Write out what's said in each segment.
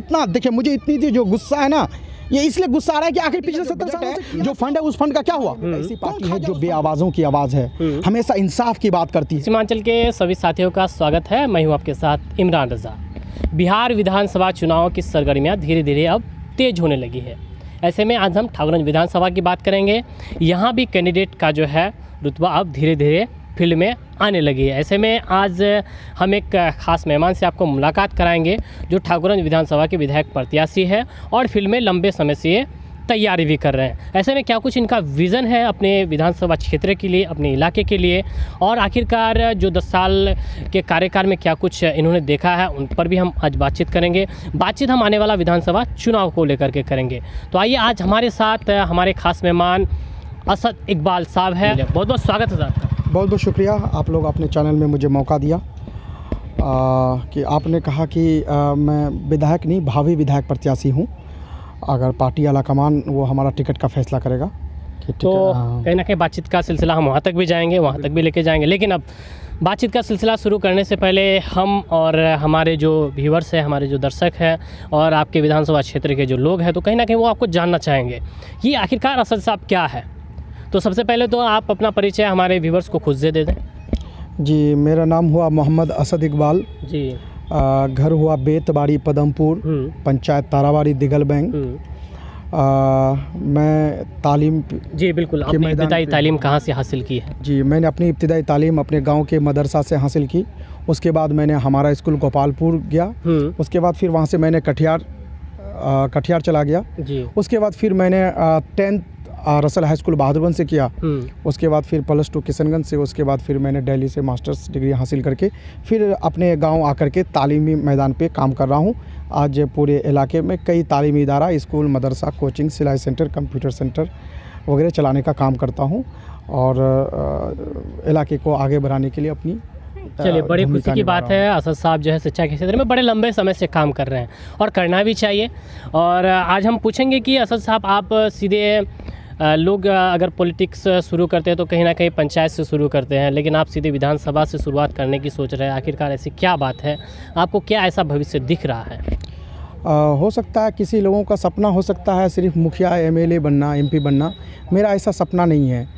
इतना देखिए मुझे इतनी थी जो गुस्सा है ना ये इसलिए गुस्सा आ रहा है कि आखिर पिछले सत्तर साल जो फंड है उस फंड का क्या हुआ हम्म। ऐसी पार्टी है जो बेआवाज़ों की आवाज़ है हम्म। हमेशा इंसाफ की बात करती है सीमांचल के सभी साथियों का स्वागत है मैं हूँ आपके साथ इमरान रजा बिहार विधानसभा चुनाव की सरगर्मियाँ धीरे धीरे अब तेज होने लगी है ऐसे में आज हम ठाकुरगंज विधानसभा की बात करेंगे यहाँ भी कैंडिडेट का जो है रुतबा अब धीरे धीरे फील्ड में आने लगी है ऐसे में आज हम एक खास मेहमान से आपको मुलाकात कराएंगे जो ठाकुरगंज विधानसभा के विधायक प्रत्याशी है और फील्ड में लंबे समय से तैयारी भी कर रहे हैं ऐसे में क्या कुछ इनका विज़न है अपने विधानसभा क्षेत्र के लिए अपने इलाके के लिए और आखिरकार जो दस साल के कार्यकाल में क्या कुछ इन्होंने देखा है उन पर भी हम आज बातचीत करेंगे बातचीत हम आने वाला विधानसभा चुनाव को लेकर के करेंगे तो आइए आज हमारे साथ हमारे खास मेहमान असद इकबाल साहब हैं बहुत बहुत स्वागत है आपका बहुत बहुत शुक्रिया आप लोग अपने चैनल में मुझे मौका दिया आ, कि आपने कहा कि आ, मैं विधायक नहीं भावी विधायक प्रत्याशी हूँ अगर पार्टी आला कमान वो हमारा टिकट का फैसला करेगा तो हाँ। कहीं ना कहीं बातचीत का सिलसिला हम वहाँ तक भी जाएंगे वहाँ तक भी लेके जाएंगे लेकिन अब बातचीत का सिलसिला शुरू करने से पहले हम और हमारे जो व्यूवर्स हैं हमारे जो दर्शक हैं और आपके विधानसभा क्षेत्र के जो लोग हैं तो कहीं ना कहीं वो आपको जानना चाहेंगे ये आखिरकार असद साहब क्या है तो सबसे पहले तो आप अपना परिचय हमारे व्यूवर्स को खुद से दे दें जी मेरा नाम हुआ मोहम्मद असद इकबाल जी आ, घर हुआ बेतबाड़ी पदमपुर हम्म। पंचायत ताराबाड़ी दिगल बैंक हम्म। आ, मैं तालीम जी बिल्कुल आपने इब्तदाई तालीम कहाँ से हासिल की है जी मैंने अपनी इब्तदाई तालीम अपने गांव के मदरसा से हासिल की उसके बाद मैंने हमारा स्कूल गोपालपुर गया हम्म। उसके बाद फिर वहाँ से मैंने कटिहार कटिहार चला गया जी उसके बाद फिर मैंने tenth Rasal high school Bahadurganj से किया हम्म। उसके बाद फिर प्लस टू किशनगंज से उसके बाद फिर मैंने दिल्ली से मास्टर्स डिग्री हासिल करके फिर अपने गांव आकर के तालीमी मैदान पे काम कर रहा हूं आज पूरे इलाके में कई तालीमी इदारा स्कूल मदरसा कोचिंग सिलाई सेंटर कंप्यूटर सेंटर वगैरह चलाने का काम करता हूँ और इलाके को आगे बढ़ाने के लिए अपनी चलिए बड़ी खुशी की बात है असद साहब जो है शिक्षा के क्षेत्र में बड़े लंबे समय से काम कर रहे हैं और करना भी चाहिए और आज हम पूछेंगे कि असद साहब आप सीधे लोग अगर पॉलिटिक्स शुरू करते हैं तो कहीं ना कहीं पंचायत से शुरू करते हैं लेकिन आप सीधे विधानसभा से शुरुआत करने की सोच रहे हैं आखिरकार ऐसी क्या बात है आपको क्या ऐसा भविष्य दिख रहा है आ, हो सकता है किसी लोगों का सपना हो सकता है सिर्फ मुखिया एमएलए बनना एमपी बनना मेरा ऐसा सपना नहीं है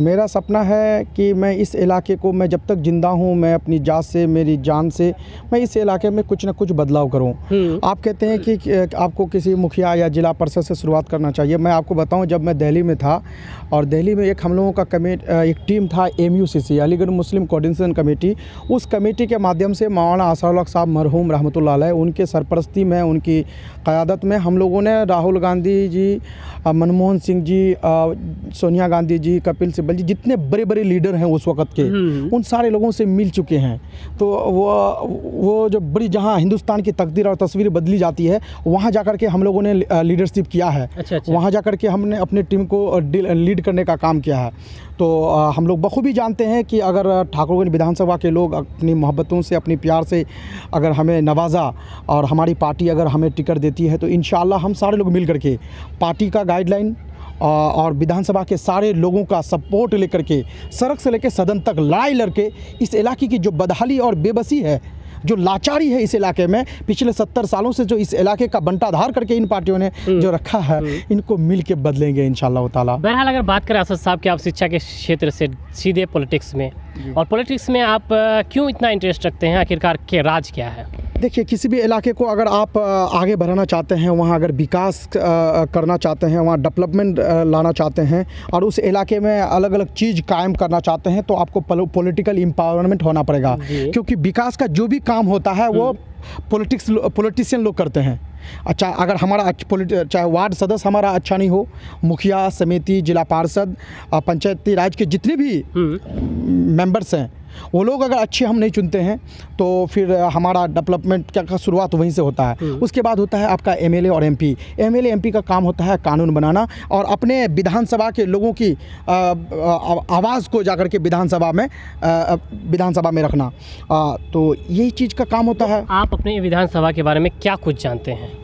मेरा सपना है कि मैं इस इलाके को मैं जब तक ज़िंदा हूँ मैं अपनी जात से मेरी जान से मैं इस इलाके में कुछ ना कुछ बदलाव करूँ हम्म। आप कहते हैं कि आपको किसी मुखिया या जिला परिषद से शुरुआत करना चाहिए मैं आपको बताऊँ जब मैं दहली में था और दहली में एक हम लोगों का कमेट एक टीम था एम अलीगढ़ मुस्लिम कोऑर्डिनेशन कमेटी उस कमेटी के माध्यम से मौलाना आसाउल्ला साहब मरहूम रहमत उनके सरपरस्ती में उनकी क़्यादत में हम लोगों ने राहुल गांधी जी मनमोहन सिंह जी सोनिया गांधी जी कपिल कांस्टेबल जी जितने बड़े बड़े लीडर हैं उस वक्त के हम्म। उन सारे लोगों से मिल चुके हैं तो वो वो जो बड़ी जहाँ हिंदुस्तान की तकदीर और तस्वीर बदली जाती है वहाँ जा के हम लोगों ने लीडरशिप किया है अच्छा, अच्छा। वहाँ जा के हमने अपनी टीम को लीड करने का काम किया है तो हम लोग बखूबी जानते हैं कि अगर ठाकुरगंज विधानसभा के लोग अपनी मोहब्बतों से अपनी प्यार से अगर हमें नवाजा और हमारी पार्टी अगर हमें टिकट देती है तो इन हम सारे लोग मिल करके पार्टी का गाइडलाइन और विधानसभा के सारे लोगों का सपोर्ट लेकर के सड़क से लेकर सदन तक लड़ाई लड़के इस इलाके की जो बदहाली और बेबसी है जो लाचारी है इस इलाके में पिछले सत्तर सालों से जो इस इलाके का बंटाधार करके इन पार्टियों ने हम्म। जो रखा है हम्म। इनको मिल के बदलेंगे इन ताला बहरहाल अगर बात करें असद साहब की आप शिक्षा के क्षेत्र से सीधे पॉलिटिक्स में और पॉलिटिक्स में आप क्यों इतना इंटरेस्ट रखते हैं आखिरकार के राज क्या है देखिए किसी भी इलाके को अगर आप आगे बढ़ाना चाहते हैं वहाँ अगर विकास करना चाहते हैं वहाँ डेवलपमेंट लाना चाहते हैं और उस इलाके में अलग अलग चीज़ कायम करना चाहते हैं तो आपको पॉलिटिकल इम्पावरमेंट होना पड़ेगा क्योंकि विकास का जो भी काम होता है वो पॉलिटिक्स हम्म। पॉलिटिशियन लोग करते हैं अच्छा अगर हमारा चाहे वार्ड सदस्य हमारा अच्छा नहीं हो मुखिया समिति जिला पार्षद पंचायती राज के जितने भी मेंबर्स हम्म। हैं वो लोग अगर अच्छे हम नहीं चुनते हैं तो फिर हमारा डेवलपमेंट का शुरुआत वहीं से होता है हम्म। उसके बाद होता है आपका एम और एम पी का काम होता है कानून बनाना और अपने विधानसभा के लोगों की आवाज़ को जाकर के विधानसभा में विधानसभा में रखना तो यही चीज़ का काम होता तो है आप अपने विधानसभा के बारे में क्या कुछ जानते हैं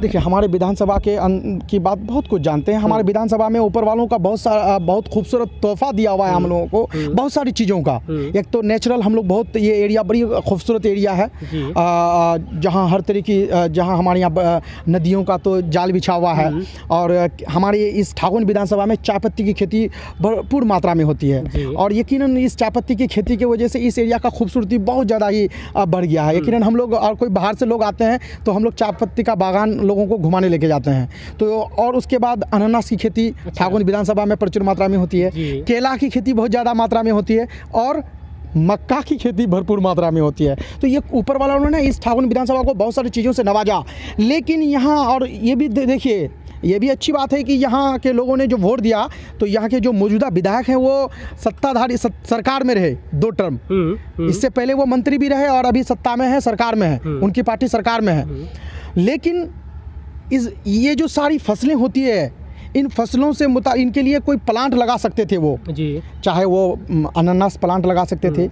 देखिए हमारे विधानसभा के अन, अं-, की बात बहुत कुछ जानते हैं हमारे हम्म। विधानसभा में ऊपर वालों का बहुत सारा बहुत खूबसूरत तोहफा दिया हुआ है हम हम्म। लोगों को हम्म। बहुत सारी चीज़ों का एक तो नेचुरल हम लोग बहुत ये एरिया बड़ी खूबसूरत एरिया है जहाँ हर तरह की जहाँ हमारे यहाँ नदियों का तो जाल बिछा हुआ है और हमारे इस ठाकुर विधानसभा में चाय पत्ती की खेती भरपूर मात्रा में होती है और यकीन इस चाय पत्ती की खेती की वजह से इस एरिया का खूबसूरती बहुत ज़्यादा ही बढ़ गया है यकीन हम लोग और कोई बाहर से लोग आते हैं तो हम लोग चाय पत्ती का बागान लोगों को घुमाने लेके जाते हैं तो और उसके बाद अनानास की खेती अच्छा। फागुन विधानसभा में प्रचुर मात्रा में होती है केला की खेती बहुत ज़्यादा मात्रा में होती है और मक्का की खेती भरपूर मात्रा में होती है तो ये ऊपर वाला उन्होंने इस ठाकुर विधानसभा को बहुत सारी चीज़ों से नवाजा लेकिन यहाँ और ये भी देखिए ये भी अच्छी बात है कि यहाँ के लोगों ने जो वोट दिया तो यहाँ के जो मौजूदा विधायक हैं वो सत्ताधारी सत, सरकार में रहे दो टर्म हम्म, हम्म। इससे पहले वो मंत्री भी रहे और अभी सत्ता में है सरकार में है हम्म। उनकी पार्टी सरकार में है लेकिन इस ये जो सारी फसलें होती है इन फसलों से मुता इनके लिए कोई प्लांट लगा सकते थे वो जी चाहे वो अनानास प्लांट लगा सकते थे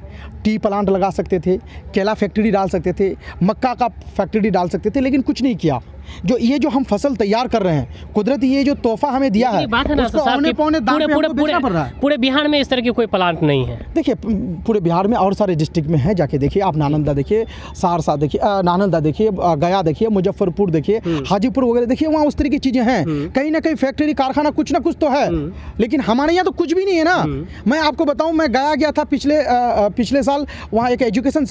टी हम्म। प्लांट लगा सकते थे केला फैक्ट्री डाल सकते थे मक्का का फैक्ट्री डाल सकते थे लेकिन कुछ नहीं किया जो ये जो हम फसल तैयार कर रहे हैं कुदरत ये जो तोहफा हमें दिया तो है पूरे बिहार में इस तरह की कोई प्लांट नहीं है देखिए पूरे बिहार में और सारे डिस्ट्रिक्ट में है जाके देखिए आप नालंदा देखिए सहरसा देखिए नालंदा देखिए गया देखिए मुजफ्फरपुर देखिए हम्म। हाजीपुर वगैरह देखिए वहाँ उस तरह की चीज़ें हैं हम्म। कहीं ना कहीं फैक्ट्री कारखाना कुछ ना कुछ तो है हम्म। लेकिन हमारे यहाँ तो कुछ भी नहीं है ना मैं आपको बताऊँ मैं गया गया था पिछले पिछले साल वहाँ एक एजुकेशन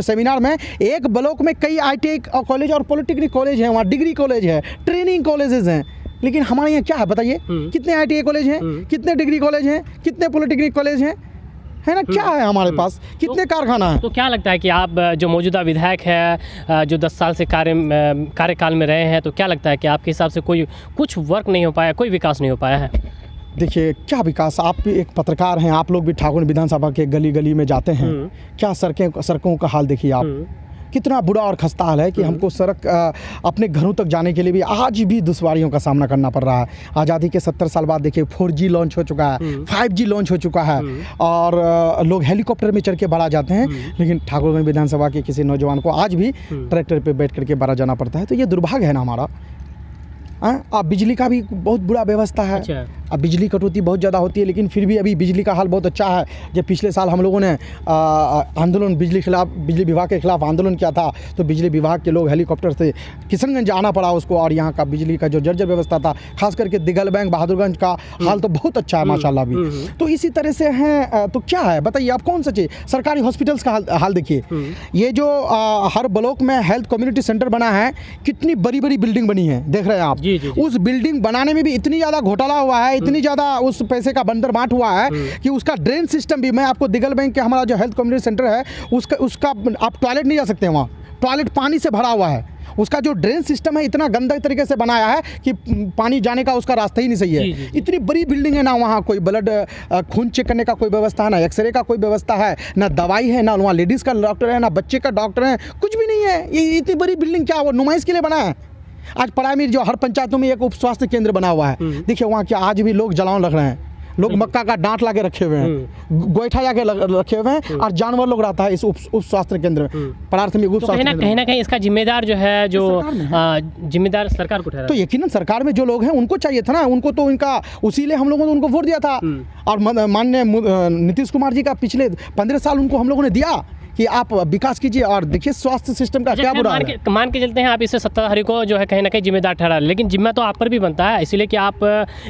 सेमिनार में एक ब्लॉक में कई आई कॉलेज और पॉलिटेक्निक कॉलेज है वहाँ डिग्री कॉलेज है ट्रेनिंग कॉलेजेस हैं लेकिन हमारे यहाँ क्या है बताइए हम्म। कितने आई e कॉलेज हैं हम्म। कितने डिग्री कॉलेज हैं कितने पॉलिटेक्निक कॉलेज हैं है ना क्या हम्म। है हमारे पास तो- कितने तो, कारखाना है तो क्या लगता है कि आप जो मौजूदा विधायक है जो 10 साल से कार्य कार्यकाल में रहे हैं तो क्या लगता है कि आपके हिसाब से कोई कुछ वर्क नहीं हो पाया कोई विकास नहीं हो पाया है देखिए क्या विकास आप भी एक पत्रकार हैं आप लोग भी ठाकुर विधानसभा के गली गली में जाते हैं क्या सड़कें सड़कों का हाल देखिए आप कितना बुरा और खस्ता हाल है कि हम्म। हमको सड़क अपने घरों तक जाने के लिए भी आज भी दुश्वारियों का सामना करना पड़ रहा है आज़ादी के सत्तर साल बाद देखिए फोर लॉन्च हो चुका है हम्म। फाइव लॉन्च हो चुका है हम्म। और लोग हेलीकॉप्टर में चढ़ के बड़ा जाते हैं लेकिन ठाकुरगंज विधानसभा के किसी नौजवान को आज भी ट्रैक्टर पर बैठ करके बड़ा जाना पड़ता है तो ये दुर्भाग्य है ना हमारा हाँ? आ बिजली का भी बहुत बुरा व्यवस्था है अच्छा। अब बिजली कटौती बहुत ज़्यादा होती है लेकिन फिर भी अभी बिजली का हाल बहुत अच्छा है जब पिछले साल हम लोगों ने आंदोलन बिजली खिलाफ बिजली विभाग के खिलाफ आंदोलन किया था तो बिजली विभाग के लोग हेलीकॉप्टर से किशनगंज आना पड़ा उसको और यहाँ का बिजली का जो जर्जर व्यवस्था था खास करके दिगल बैंक बहादुरगंज का हम्म। हाल तो बहुत अच्छा है हम्म, माशाला भी हम्म, तो इसी तरह से हैं तो क्या है बताइए आप कौन सा चाहिए सरकारी हॉस्पिटल्स का हाल देखिए ये जो हर ब्लॉक में हेल्थ कम्युनिटी सेंटर बना है कितनी बड़ी बड़ी बिल्डिंग बनी है देख रहे हैं आप जी, जी, उस बिल्डिंग बनाने में भी इतनी ज्यादा घोटाला हुआ है हम्म। इतनी ज्यादा उस पैसे का बंदर बांट हुआ है हम्म। कि उसका ड्रेन सिस्टम भी मैं आपको दिगल बैंक के हमारा जो हेल्थ कम्युनिटी सेंटर है उसका उसका आप टॉयलेट नहीं जा सकते वहाँ टॉयलेट पानी से भरा हुआ है उसका जो ड्रेन सिस्टम है इतना गंदा तरीके से बनाया है कि पानी जाने का उसका रास्ता ही नहीं सही है जी, जी, इतनी बड़ी बिल्डिंग है ना वहाँ कोई ब्लड खून चेक करने का कोई व्यवस्था है ना एक्सरे का कोई व्यवस्था है ना दवाई है ना वहाँ लेडीज़ का डॉक्टर है ना बच्चे का डॉक्टर है कुछ भी नहीं है ये इतनी बड़ी बिल्डिंग क्या वो नुमाइश के लिए बनाया है आज परामीर जो हर पंचायतों में एक उप स्वास्थ्य केंद्र बना हुआ है हम्म। देखिए वहाँ के आज भी लोग जलाव रख रहे हैं लोग हम्म। मक्का का डांट लाके रखे हुए हैं हम्म। गोईठा जाके रखे हुए हैं और जानवर लोग रहता है इस उप, स्वास्थ्य केंद्र में प्राथमिक उप तो स्वास्थ्य कहीं ना कहीं इसका जिम्मेदार जो है जो जिम्मेदार सरकार को तो यकीन सरकार में जो लोग हैं उनको चाहिए था ना उनको तो इनका उसी लिए हम लोगों ने उनको वोट दिया था और माननीय नीतीश कुमार जी का पिछले पंद्रह साल उनको हम लोगों ने दिया कि आप विकास कीजिए और देखिए स्वास्थ्य सिस्टम का क्या बुरा मान के चलते हैं आप इसे सत्ताधारी को जो है कहीं ना कहीं जिम्मेदार ठहरा लेकिन जिम्मा तो आप पर भी बनता है इसीलिए कि आप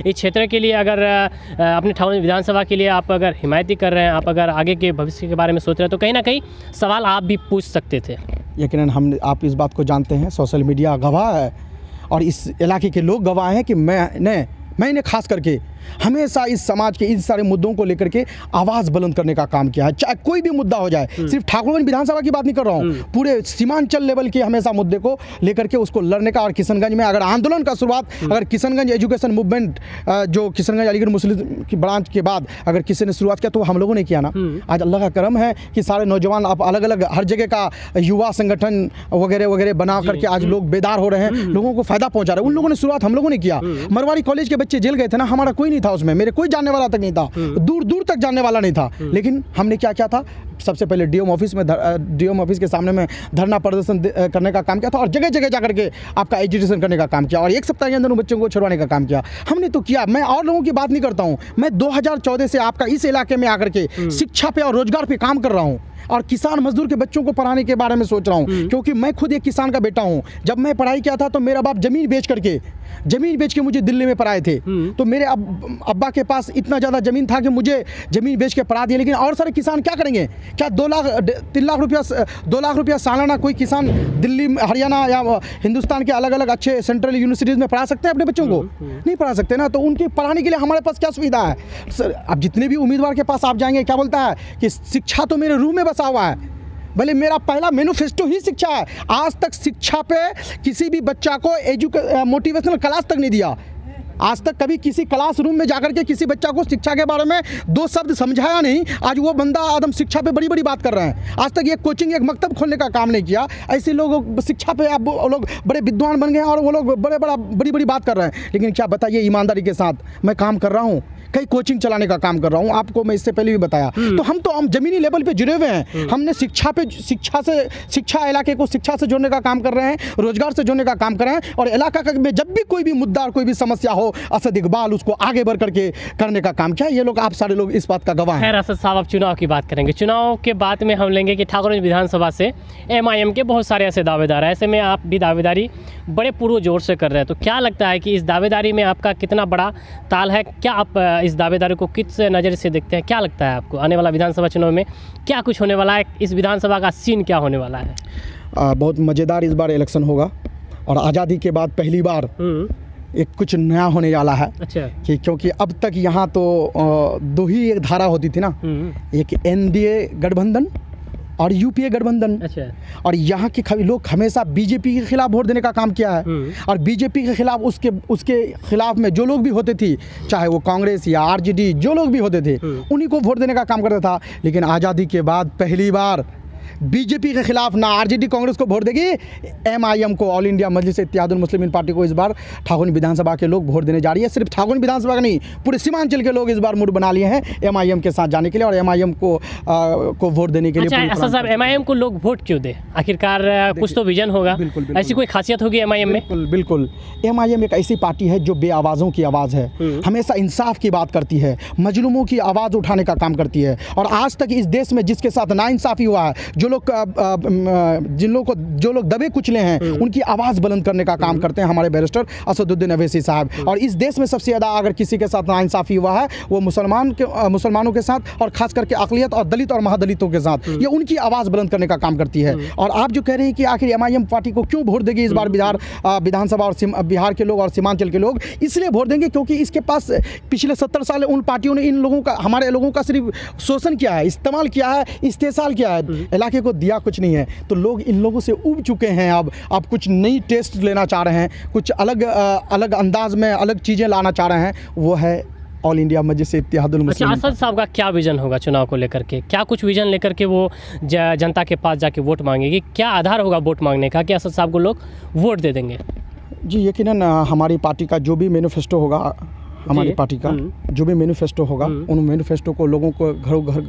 इस क्षेत्र के लिए अगर अपने ठावन विधानसभा के लिए आप अगर हिमायती कर रहे हैं आप अगर आगे के भविष्य के बारे में सोच रहे हैं तो कहीं ना कहीं सवाल आप भी पूछ सकते थे यकीन हम आप इस बात को जानते हैं सोशल मीडिया गवाह है और इस इलाके के लोग गवाह हैं कि मैंने मैंने खास करके हमेशा इस समाज के इन सारे मुद्दों को लेकर के आवाज़ बुलंद करने का काम किया है चाहे कोई भी मुद्दा हो जाए हम्म। सिर्फ ठाकुरगंज विधानसभा की बात नहीं कर रहा हूँ हम्म। पूरे सीमांचल लेवल के हमेशा मुद्दे को लेकर के उसको लड़ने का और किशनगंज में अगर आंदोलन का शुरुआत हम्म। अगर किशनगंज एजुकेशन मूवमेंट जो किशनगंज अलीगढ़ मुस्लिम की ब्रांच के बाद अगर किसी ने शुरुआत किया तो हम लोगों ने किया ना आज अल्लाह का करम है कि सारे नौजवान आप अलग अलग हर जगह का युवा संगठन वगैरह वगैरह बना करके आज लोग बेदार हो रहे हैं लोगों को फायदा पहुंचा रहे हैं उन लोगों ने शुरुआत हम लोगों ने किया मरवाड़ी कॉलेज के बच्चे जेल गए थे ना हमारा कोई नहीं था उसमें मेरे कोई जानने वाला तक नहीं था हम्म। दूर दूर तक जानने वाला नहीं था हम्म। लेकिन हमने क्या क्या था सबसे पहले डीएम ऑफिस में डीएम ऑफिस के सामने में धरना प्रदर्शन करने का काम किया था और जगह जगह जाकर के आपका एजुकेशन करने का काम किया और एक सप्ताह के अंदर उन बच्चों को छुड़वाने का काम किया हमने तो किया मैं और लोगों की बात नहीं करता हूँ मैं दो से आपका इस इलाके में आकर के हम्म। शिक्षा पे और रोजगार पे काम कर रहा हूँ और किसान मजदूर के बच्चों को पढ़ाने के बारे में सोच रहा हूँ हम्म। क्योंकि मैं खुद एक किसान का बेटा हूँ जब मैं पढ़ाई किया था तो मेरा बाप जमीन बेच करके जमीन बेच के मुझे दिल्ली में पढ़ाए थे हम्म। तो मेरे अब अब्बा के पास इतना ज़्यादा ज़मीन था कि मुझे ज़मीन बेच के पढ़ा दिया लेकिन और सारे किसान क्या करेंगे क्या दो लाख तीन लाख रुपया दो लाख रुपया सालाना कोई किसान दिल्ली हरियाणा या हिंदुस्तान के अलग अलग अच्छे सेंट्रल यूनिवर्सिटीज़ में पढ़ा सकते हैं अपने बच्चों को हम्म, नहीं पढ़ा सकते ना तो उनके पढ़ाने के लिए हमारे पास क्या सुविधा है सर अब जितने भी उम्मीदवार के पास आप जाएंगे क्या बोलता है कि शिक्षा तो मेरे रूम में बस फंसा हुआ है भले मेरा पहला मैनुफेस्टो ही शिक्षा है आज तक शिक्षा पे किसी भी बच्चा को एजुके मोटिवेशनल क्लास तक नहीं दिया आज तक कभी किसी क्लासरूम में जाकर के किसी बच्चा को शिक्षा के बारे में दो शब्द समझाया नहीं आज वो बंदा आदम शिक्षा पे बड़ी बड़ी बात कर रहे हैं आज तक ये कोचिंग एक मकतब खोलने का काम नहीं किया ऐसे लोग शिक्षा पे आप लोग बड़े विद्वान बन गए हैं और वो लोग बड़े बड़ा बड़ी बड़ी बात कर रहे हैं लेकिन क्या बताइए ईमानदारी के साथ मैं काम कर रहा हूँ कई कोचिंग चलाने का काम कर रहा हूँ आपको मैं इससे पहले भी बताया हम्म। तो हम तो हम जमीनी लेवल पे जुड़े हुए हैं हम्म। हमने शिक्षा पे शिक्षा से शिक्षा इलाके को शिक्षा से जोड़ने का काम कर रहे हैं रोजगार से जोड़ने का काम कर रहे हैं और इलाका का में जब भी कोई भी मुद्दा और कोई भी समस्या हो असद इकबाल उसको आगे बढ़ करके करने का काम किया ये लोग आप सारे लोग इस बात का गवाह है असद साहब आप चुनाव की बात करेंगे चुनाव के बाद में हम लेंगे कि ठाकुरगंज विधानसभा से एम के बहुत सारे ऐसे दावेदार हैं ऐसे में आप भी दावेदारी बड़े पूर्व जोर से कर रहे हैं तो क्या लगता है कि इस दावेदारी में आपका कितना बड़ा ताल है क्या आप इस दावेदारी को किस नज़र से देखते हैं क्या लगता है आपको आने वाला विधानसभा चुनाव में क्या कुछ होने वाला है इस विधानसभा का सीन क्या होने वाला है आ, बहुत मज़ेदार इस बार इलेक्शन होगा और आज़ादी के बाद पहली बार हम्म। एक कुछ नया होने वाला है अच्छा कि क्योंकि अब तक यहाँ तो दो ही एक धारा होती थी ना हम्म। एक एनडीए गठबंधन और यूपीए गठबंधन अच्छा और यहाँ के लोग हमेशा बीजेपी के खिलाफ वोट देने का काम किया है हम्म। और बीजेपी के खिलाफ उसके उसके खिलाफ में जो लोग भी होते थे चाहे वो कांग्रेस या आरजेडी जो लोग भी होते थे हम्म। उन्हीं को वोट देने का काम करता था लेकिन आज़ादी के बाद पहली बार बीजेपी के खिलाफ ना आरजेडी कांग्रेस को वोट देगी एमआईएम को All India Majlis Ittehadul Muslim party को इस बार ठाकुर विधानसभा के लोग वोट देने जा रही है सिर्फ ठाकुर विधानसभा का नहीं पूरे सीमांचल के लोग इस बार मूड बना लिए हैं एम के साथ जाने के लिए और एम को आ, को वोट देने के लिए अच्छा, साहब एमआईएम को लोग वोट क्यों दे आखिरकार कुछ तो विजन होगा बिल्कुल ऐसी कोई खासियत होगी एम में बिल्कुल एमआईएम एक ऐसी पार्टी है जो बे की आवाज़ है हम्म। हमेशा इंसाफ की बात करती है मजलूमों की आवाज़ उठाने का काम करती है और आज तक इस देश में जिसके साथ नाइंसाफ़ी हुआ है जो लोग जिन लोगों को जो लोग दबे कुचले हैं हम्म। उनकी आवाज़ बुलंद करने का काम हम्म। करते हैं हमारे बैरिस्टर असदुद्दीन अवैसी साहब हम्म। और इस देश में सबसे ज़्यादा अगर किसी के साथ नाइंसाफ़ी हुआ है वो मुसलमान के मुसलमानों के साथ और खास करके अकलीत और दलित और महादलितों के साथ ये उनकी आवाज़ बुलंद करने का काम करती है और आप जो कह रहे हैं कि आखिर एम पार्टी को क्यों वोट देगी इस बार बिहार विधानसभा और बिहार के लोग और सीमांचल के लोग इसलिए वोट देंगे क्योंकि इसके पास पिछले सत्तर साल उन पार्टियों ने इन लोगों का हमारे लोगों का सिर्फ शोषण किया है इस्तेमाल किया है इस्तेसाल किया है इलाके तरीके को दिया कुछ नहीं है तो लोग इन लोगों से उब चुके हैं अब आप कुछ नई टेस्ट लेना चाह रहे हैं कुछ अलग अलग अंदाज में अलग चीज़ें लाना चाह रहे हैं वो है ऑल इंडिया मजलिस इतिहादुल अच्छा असद साहब का क्या विजन होगा चुनाव को लेकर के क्या कुछ विजन लेकर के वो जनता के पास जाके वोट मांगेगी क्या आधार होगा वोट मांगने का कि असद साहब को लोग वोट दे देंगे जी यकीन हमारी पार्टी का जो भी मैनिफेस्टो होगा हमारी पार्टी का हम्म। जो भी मैनिफेस्टो होगा हम्म। उन मैनिफेस्टो को लोगों को घरों घर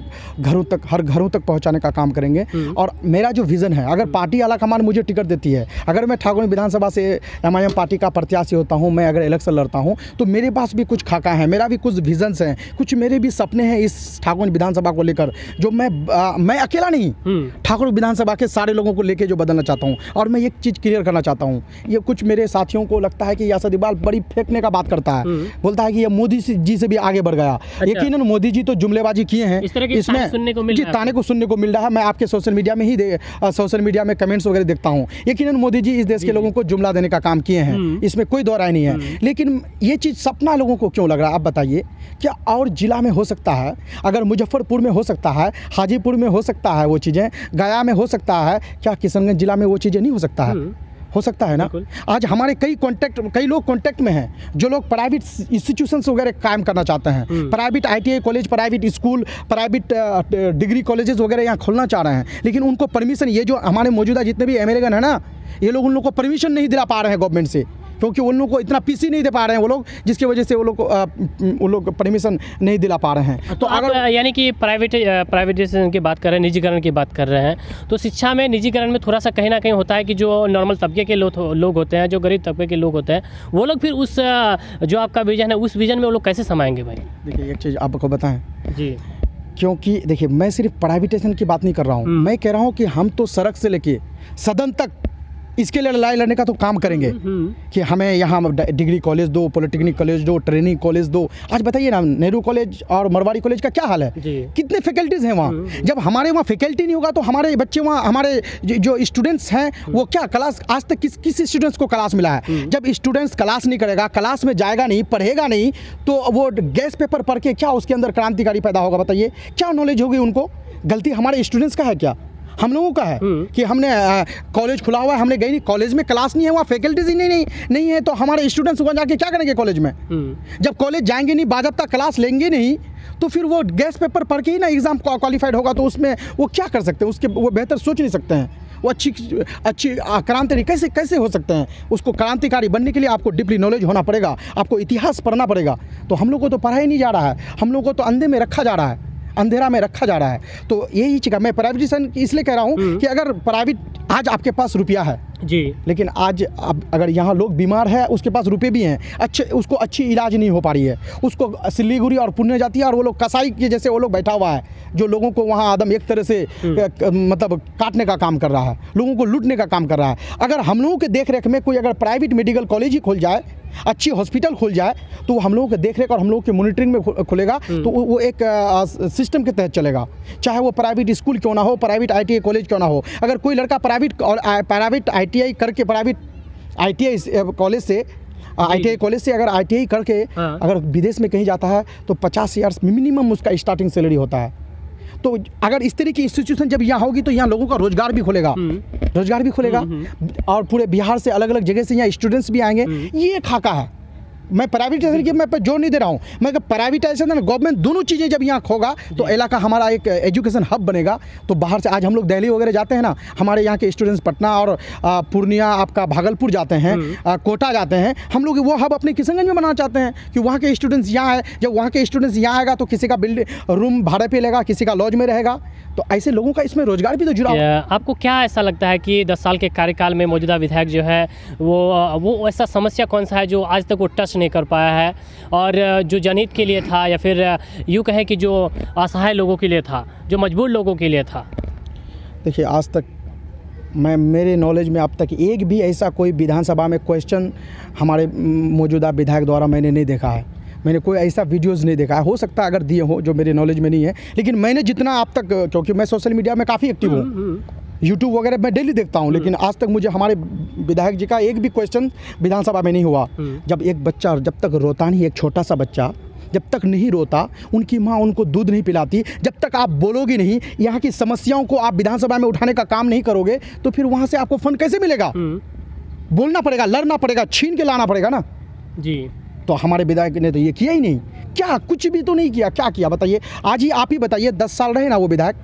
घरों तक हर घरों तक पहुंचाने का काम करेंगे हम्म। और मेरा जो विज़न है अगर पार्टी आला कमान मुझे टिकट देती है अगर मैं ठाकुर विधानसभा से एम पार्टी का प्रत्याशी होता हूँ मैं अगर इलेक्शन लड़ता हूँ तो मेरे पास भी कुछ खाका है मेरा भी कुछ विजन्स हैं कुछ मेरे भी सपने हैं इस ठाकुर विधानसभा को लेकर जो मैं आ, मैं अकेला नहीं ठाकुर विधानसभा के सारे लोगों को लेकर जो बदलना चाहता हूँ और मैं एक चीज़ क्लियर करना चाहता हूँ ये कुछ मेरे साथियों को लगता है कि यासद इकबाल बड़ी फेंकने का बात करता है बोलता लगता है कि ये मोदी जी से भी आगे बढ़ गया यकीन अच्छा। मोदी जी तो जुमलेबाजी किए हैं इस तरह की इसमें सुनने को मिल जी ताने को सुनने को मिल रहा है मैं आपके सोशल मीडिया में ही सोशल मीडिया में कमेंट्स वगैरह देखता हूँ यकीन मोदी जी इस देश के लोगों को जुमला देने का काम किए हैं हम्म। इसमें कोई दो नहीं है हम्म। लेकिन ये चीज़ सपना लोगों को क्यों लग रहा है आप बताइए क्या और ज़िला में हो सकता है अगर मुजफ्फरपुर में हो सकता है हाजीपुर में हो सकता है वो चीज़ें गया में हो सकता है क्या किशनगंज जिला में वो चीज़ें नहीं हो सकता है हम्म। हो सकता है ना आज हमारे कई कॉन्टैक्ट कई लोग कॉन्टैक्ट में हैं जो लोग प्राइवेट इंस्टीट्यूशन वगैरह कायम करना चाहते हैं private I college private school private degree colleges वगैरह यहाँ खोलना चाह रहे हैं लेकिन उनको परमिशन ये जो हमारे मौजूदा जितने भी अमेरिकन है ना ये लोग उन लोग को परमिशन नहीं दिला पा रहे हैं गवर्नमेंट से क्योंकि उन लोग को इतना पी नहीं दे पा रहे हैं वो लोग जिसकी वजह से वो लोग वो लोग परमिशन नहीं दिला पा रहे हैं तो, तो अगर यानी कि प्राइवेट प्राइवेटाइजेशन की बात कर रहे हैं निजीकरण की बात कर रहे हैं तो शिक्षा में निजीकरण में थोड़ा सा कहीं ना कहीं होता है कि जो नॉर्मल तबके के लोग होते हैं जो गरीब तबके के लोग होते हैं वो लोग फिर उस जो आपका विजन है उस विजन में वो लोग कैसे समाएंगे भाई देखिए एक चीज़ आपको बताएं जी क्योंकि देखिए मैं सिर्फ प्राइवेटेशन की बात नहीं कर रहा हूँ हम्म। मैं कह रहा हूँ कि हम तो सड़क से लेके सदन तक इसके लिए लड़ाई लड़ने का तो काम करेंगे हम्म, हम्म। कि हमें यहाँ डिग्री कॉलेज दो पॉलिटेक्निक कॉलेज दो ट्रेनिंग कॉलेज दो आज बताइए ना नेहरू कॉलेज और मरवाड़ी कॉलेज का क्या हाल है कितने फैकल्टीज़ हैं वहाँ हम्म, जब हमारे वहाँ फैकल्टी नहीं होगा तो हमारे बच्चे वहाँ हमारे जो स्टूडेंट्स हैं वो क्या क्लास आज तक किस किस स्टूडेंट्स को क्लास मिला है जब स्टूडेंट्स क्लास नहीं करेगा क्लास में जाएगा नहीं पढ़ेगा नहीं तो वो गैस पेपर पढ़ के क्या उसके अंदर क्रांतिकारी पैदा होगा बताइए क्या नॉलेज होगी उनको गलती हमारे स्टूडेंट्स का है क्या हम लोगों का है हम्म। कि हमने कॉलेज खुला हुआ है हमने गई नहीं कॉलेज में क्लास नहीं है वहाँ फैकल्टीज ही नहीं, नहीं नहीं है तो हमारे स्टूडेंट्स वहाँ जाके क्या करेंगे कॉलेज में हम्म। जब कॉलेज जाएंगे नहीं बाजबता क्लास लेंगे नहीं तो फिर वो गैस पेपर पढ़ के ही ना एग्ज़ाम क्वालिफाइड होगा तो उसमें वो क्या कर सकते हैं उसके वो बेहतर सोच नहीं सकते हैं वो अच्छी अच्छी क्रांति कैसे कैसे हो सकते हैं उसको क्रांतिकारी बनने के लिए आपको डीपली नॉलेज होना पड़ेगा आपको इतिहास पढ़ना पड़ेगा तो हम लोग को तो पढ़ा ही नहीं जा रहा है हम लोग को तो अंधे में रखा जा रहा है अंधेरा में रखा जा रहा है तो यही चीज़ मैं प्राइवेटाइजेशन इसलिए कह रहा हूँ हम्म। कि अगर प्राइवेट आज आपके पास रुपया है जी लेकिन आज अब अगर यहाँ लोग बीमार है उसके पास रुपये भी हैं अच्छे उसको अच्छी इलाज नहीं हो पा रही है उसको सिलीगुड़ी और पुण्य जाती है और वो लोग कसाई के जैसे वो लोग बैठा हुआ है जो लोगों को वहाँ आदम एक तरह से हम्म। मतलब काटने का काम कर रहा है लोगों को लूटने का काम कर रहा है अगर हम लोगों के देख में कोई अगर प्राइवेट मेडिकल कॉलेज ही खोल जाए अच्छी हॉस्पिटल खुल जाए तो हम लोगों के देख रेख और हम लोगों के मॉनिटरिंग में खुलेगा हम्म। तो वो एक सिस्टम के तहत चलेगा चाहे वो प्राइवेट स्कूल क्यों ना हो प्राइवेट आई कॉलेज क्यों ना हो अगर कोई लड़का प्राइवेट और प्राइवेट आई करके प्राइवेट आई कॉलेज से आई कॉलेज से अगर आई करके हाँ। अगर विदेश में कहीं जाता है तो पचास हज़ार मिनिमम उसका स्टार्टिंग सैलरी होता है तो अगर इस तरह की इंस्टीट्यूशन जब यहाँ होगी तो यहाँ लोगों का रोजगार भी खुलेगा हम्म। रोजगार भी खुलेगा हम्म, हम्म। और पूरे बिहार से अलग अलग जगह से यहाँ स्टूडेंट्स भी आएंगे ये खाका है मैं प्राइवेटाइजेशन की मैं जोर नहीं दे रहा हूँ मैं प्राइवेटाइजेशन और गवर्नमेंट दोनों चीज़ें जब यहाँ खोगा तो इलाका हमारा एक एजुकेशन हब बनेगा तो बाहर से आज हम लोग दिल्ली वगैरह जाते हैं ना हमारे यहाँ के स्टूडेंट्स पटना और पूर्णिया आपका भागलपुर जाते हैं हम्म। कोटा जाते हैं हम लोग वो हब अपने किशनगंज में बनाना चाहते हैं कि वहाँ के स्टूडेंट्स यहाँ आए जब वहाँ के स्टूडेंट्स यहाँ आएगा तो किसी का बिल्डिंग रूम भाड़े पर लेगा किसी का लॉज में रहेगा तो ऐसे लोगों का इसमें रोजगार भी तो जुड़ा हुआ आपको क्या ऐसा लगता है कि दस साल के कार्यकाल में मौजूदा विधायक जो है वो वो ऐसा समस्या कौन सा है जो आज तक वो टच नहीं कर पाया है और जो जनहित के लिए था या फिर यूँ कहें कि जो असहाय लोगों के लिए था जो मजबूर लोगों के लिए था देखिए आज तक मैं मेरे नॉलेज में अब तक एक भी ऐसा कोई विधानसभा में क्वेश्चन हमारे मौजूदा विधायक द्वारा मैंने नहीं देखा है मैंने कोई ऐसा वीडियोज़ नहीं देखा है हो सकता अगर दिए हो जो मेरे नॉलेज में नहीं है लेकिन मैंने जितना आप तक क्योंकि मैं सोशल मीडिया में काफ़ी एक्टिव हूँ हम्म, हम्म। यूट्यूब वगैरह मैं डेली देखता हूँ लेकिन हम्म। आज तक मुझे हमारे विधायक जी का एक भी क्वेश्चन विधानसभा में नहीं हुआ हम्म। जब एक बच्चा जब तक रोता नहीं एक छोटा सा बच्चा जब तक नहीं रोता उनकी माँ उनको दूध नहीं पिलाती जब तक आप बोलोगे नहीं यहाँ की समस्याओं को आप विधानसभा में उठाने का काम नहीं करोगे तो फिर वहाँ से आपको फंड कैसे मिलेगा हम्म। बोलना पड़ेगा लड़ना पड़ेगा छीन के लाना पड़ेगा ना जी तो हमारे विधायक ने तो ये किया ही नहीं क्या कुछ भी तो नहीं किया क्या किया बताइए आज ही आप ही बताइए दस साल रहे ना वो विधायक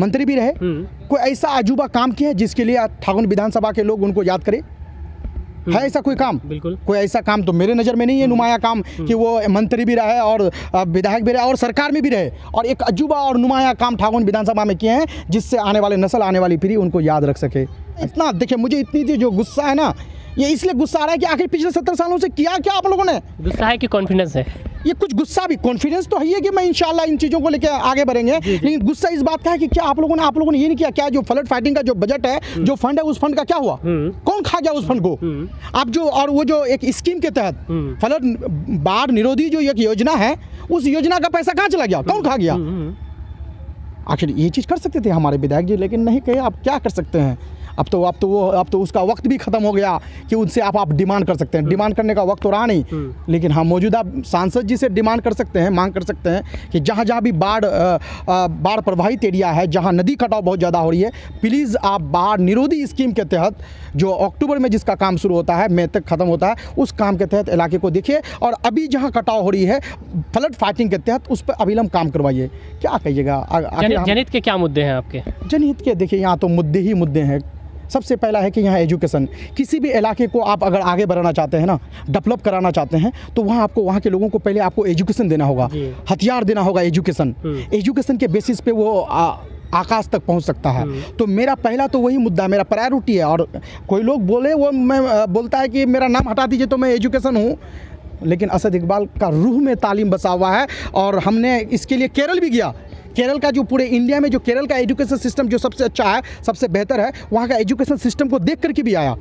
मंत्री भी रहे हम्म। कोई ऐसा अजूबा काम किया है जिसके लिए ठाकुर विधानसभा के लोग उनको याद करें हम्म। है ऐसा कोई काम बिल्कुल कोई ऐसा काम तो मेरे नज़र में नहीं है हम्म। नुमाया काम कि वो मंत्री भी रहे और विधायक भी रहे और सरकार में भी रहे और एक अजूबा और नुमाया काम ठाकुर विधानसभा में किए हैं जिससे आने वाले नस्ल आने वाली पीढ़ी उनको याद रख सके इतना देखिए मुझे इतनी जो गुस्सा है ना ये इसलिए गुस्सा आ रहा है कि आखिर पिछले सत्तर सालों से किया क्या आप लोगों ने गुस्सा है कि कॉन्फिडेंस है ये कुछ गुस्सा भी कॉन्फिडेंस तो है कि मैं इंशाल्लाह इन चीज़ों को लेकर आगे बढ़ेंगे लेकिन गुस्सा इस बात का है कि क्या आप लोगों ने आप लोगों ने ये नहीं किया क्या जो फ्लड फाइटिंग का जो बजट है हम्म। जो फंड है उस फंड का क्या हुआ हम्म। कौन खा गया उस फंड को हम्म। आप जो और वो जो एक स्कीम के तहत फ्लड बाढ़ निरोधी जो एक योजना है उस योजना का पैसा कहाँ चला गया कौन खा गया आखिर ये चीज़ कर सकते थे हमारे विधायक जी लेकिन नहीं कहे आप क्या कर सकते हैं अब तो अब तो वो अब तो उसका वक्त भी खत्म हो गया कि उनसे आप आप डिमांड कर सकते हैं डिमांड हम्म। करने का वक्त तो रहा नहीं हम्म। लेकिन हम हाँ, मौजूदा सांसद जी से डिमांड कर सकते हैं मांग कर सकते हैं कि जहाँ जहाँ भी बाढ़ बाढ़ प्रभावित एरिया है जहाँ नदी कटाव बहुत ज़्यादा हो रही है प्लीज़ आप बाढ़ निरोधी स्कीम के तहत जो अक्टूबर में जिसका काम शुरू होता है मई तक खत्म होता है उस काम के तहत इलाके को देखिए और अभी जहाँ कटाव हो रही है फ्लड फाइटिंग के तहत उस पर अविलंब काम करवाइए क्या कहिएगा जनहित के क्या मुद्दे हैं आपके जनहित के देखिए यहाँ तो मुद्दे ही मुद्दे हैं सबसे पहला है कि यहाँ एजुकेशन किसी भी इलाके को आप अगर आगे बढ़ाना चाहते हैं ना डेवलप कराना चाहते हैं तो वहाँ आपको वहाँ के लोगों को पहले आपको एजुकेशन देना होगा हथियार देना होगा एजुकेशन हम्म। एजुकेशन के बेसिस पे वो आ, आकाश तक पहुंच सकता है हम्म। तो मेरा पहला तो वही मुद्दा मेरा प्रायोरिटी है और कोई लोग बोले वो मैं बोलता है कि मेरा नाम हटा दीजिए तो मैं एजुकेशन हूँ लेकिन असद इकबाल का रूह में तालीम बसा हुआ है और हमने इसके लिए केरल भी गया केरल का जो पूरे इंडिया में जो केरल का एजुकेशन सिस्टम जो सबसे अच्छा है सबसे बेहतर है वहाँ का एजुकेशन सिस्टम को देख करके भी आया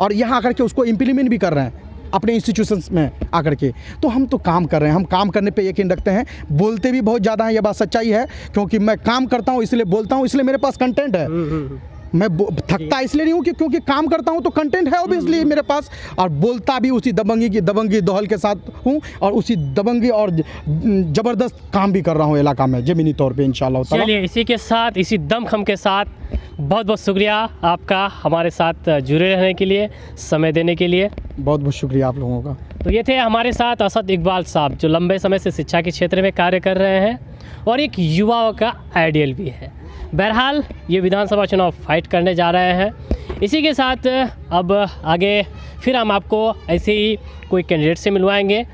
और यहाँ आकर के उसको इम्प्लीमेंट भी कर रहे हैं अपने इंस्टीट्यूशन में आकर के तो हम तो काम कर रहे हैं हम काम करने पे यकीन रखते हैं बोलते भी बहुत ज़्यादा हैं ये बात सच्चाई है क्योंकि मैं काम करता हूँ इसलिए बोलता हूँ इसलिए मेरे पास कंटेंट है हम्म, हम्म, हम्म। मैं थकता इसलिए नहीं हूँ कि क्योंकि काम करता हूँ तो कंटेंट है ओबियसली हम्म। मेरे पास और बोलता भी उसी दबंगी की दबंगी दोहल के साथ हूँ और उसी दबंगी और ज़बरदस्त काम भी कर रहा हूँ इलाका में ज़मीनी तौर पर इन चलिए इसी के साथ इसी दमखम के साथ बहुत बहुत शुक्रिया आपका हमारे साथ जुड़े रहने के लिए समय देने के लिए बहुत बहुत शुक्रिया आप लोगों का तो ये थे हमारे साथ असद इकबाल साहब जो लंबे समय से शिक्षा के क्षेत्र में कार्य कर रहे हैं और एक युवाओं का आइडियल भी है बहरहाल ये विधानसभा चुनाव फाइट करने जा रहे हैं इसी के साथ अब आगे फिर हम आपको ऐसे ही कोई कैंडिडेट से मिलवाएंगे